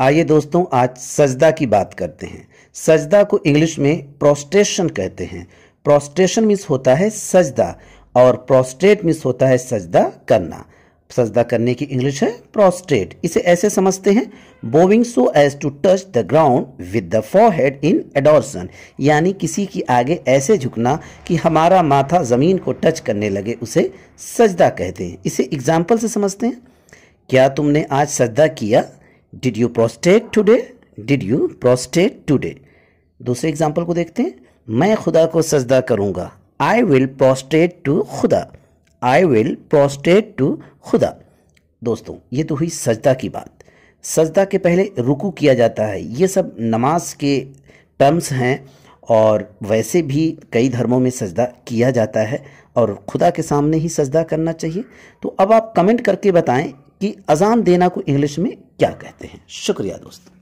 आइए दोस्तों आज सजदा की बात करते हैं सजदा को इंग्लिश में प्रोस्टेशन कहते हैं प्रोस्टेशन मिस होता है सजदा और प्रोस्टेट मिस होता है सजदा करना सजदा करने की इंग्लिश है प्रोस्टेट इसे ऐसे समझते हैं bowing so as to touch the ground with the head in adoration यानी किसी की आगे ऐसे झुकना कि हमारा माथा ज़मीन को टच करने लगे उसे सजदा कहते हैं इसे एग्जाम्पल से समझते हैं क्या तुमने आज सजदा किया did you prostrate today did you prostrate today दूसरे एग्जाम्पल को देखते हैं मैं खुदा को सजदा करूँगा आई विल प्रोस्टेट टू खुदा आई विल प्रोस्टेट टू खुदा दोस्तों ये तो हुई सजदा की बात सजदा के पहले रुकू किया जाता है ये सब नमाज के टर्म्स हैं और वैसे भी कई धर्मों में सजदा किया जाता है और खुदा के सामने ही सजदा करना चाहिए तो अब आप कमेंट करके बताएं कि अज़ान देना को इंग्लिश में क्या कहते हैं शुक्रिया दोस्तों